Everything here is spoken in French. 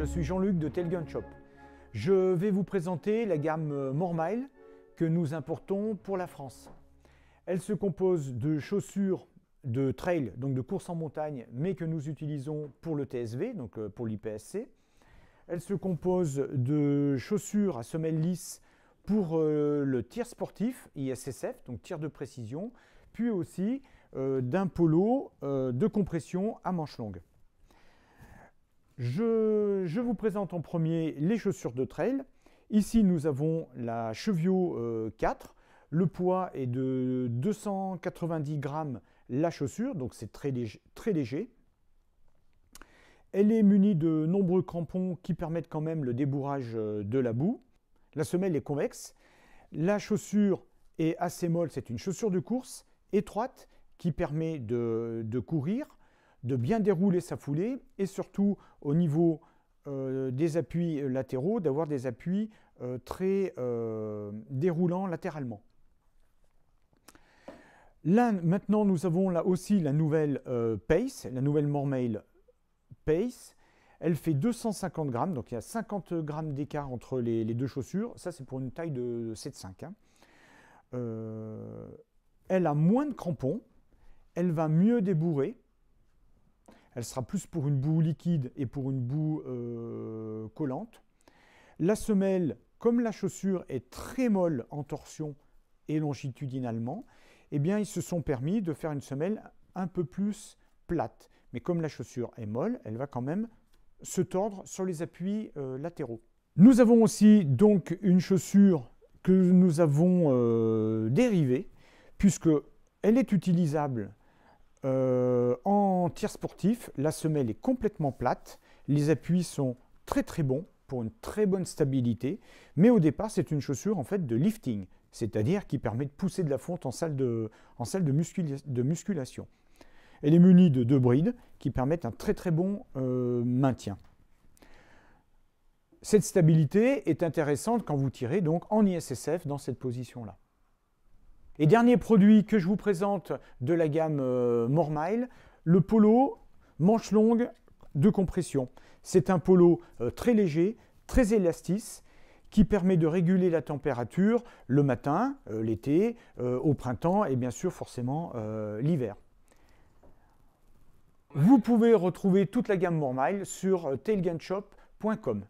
je suis Jean-Luc de Telgun Shop. Je vais vous présenter la gamme Mormile que nous importons pour la France. Elle se compose de chaussures de trail, donc de course en montagne, mais que nous utilisons pour le TSV, donc euh, pour l'IPSC. Elle se compose de chaussures à semelle lisse pour euh, le tir sportif, ISSF, donc tir de précision, puis aussi euh, d'un polo de compression à manche longue. Je, vous présente en premier les chaussures de trail. Ici, nous avons la Cheviot euh, 4. Le poids est de 290 grammes la chaussure, donc c'est très, léger, Elle est munie de nombreux crampons qui permettent quand même le débourrage euh, de la boue. La semelle est convexe. La chaussure est assez molle, c'est une chaussure de course étroite qui permet de courir de bien dérouler sa foulée et surtout au niveau euh, des appuis euh, latéraux, d'avoir des appuis euh, très déroulants latéralement. Là, maintenant, nous avons là aussi la nouvelle Pace, la nouvelle Mormail Pace. Elle fait 250 grammes, donc il y a 50 grammes d'écart entre les, deux chaussures. Ça, c'est pour une taille de 7,5. Hein. elle a moins de crampons, elle va mieux débourrer, elle sera plus pour une boue liquide et pour une boue euh, collante. La semelle, comme la chaussure, est très molle en torsion et longitudinalement. Eh bien, ils se sont permis de faire une semelle un peu plus plate. Mais comme la chaussure est molle, elle va quand même se tordre sur les appuis euh, latéraux. Nous avons aussi donc une chaussure que nous avons euh, dérivée, puisque elle est utilisable euh, en tir sportif, la semelle est complètement plate, les appuis sont très très bons pour une très bonne stabilité, mais au départ c'est une chaussure en fait de lifting, c'est-à-dire qui permet de pousser de la fonte en salle de, en salle de, musculation. Elle est munie de deux brides qui permettent un très très bon euh, maintien. Cette stabilité est intéressante quand vous tirez donc en ISSF dans cette position-là. Et dernier produit que je vous présente de la gamme euh, More Mormile, le polo manche longue de compression. C'est un polo euh, très léger, très élastique, qui permet de réguler la température le matin, euh, l'été, au printemps et bien sûr forcément l'hiver. Vous pouvez retrouver toute la gamme Mormile sur tailgunshop.com.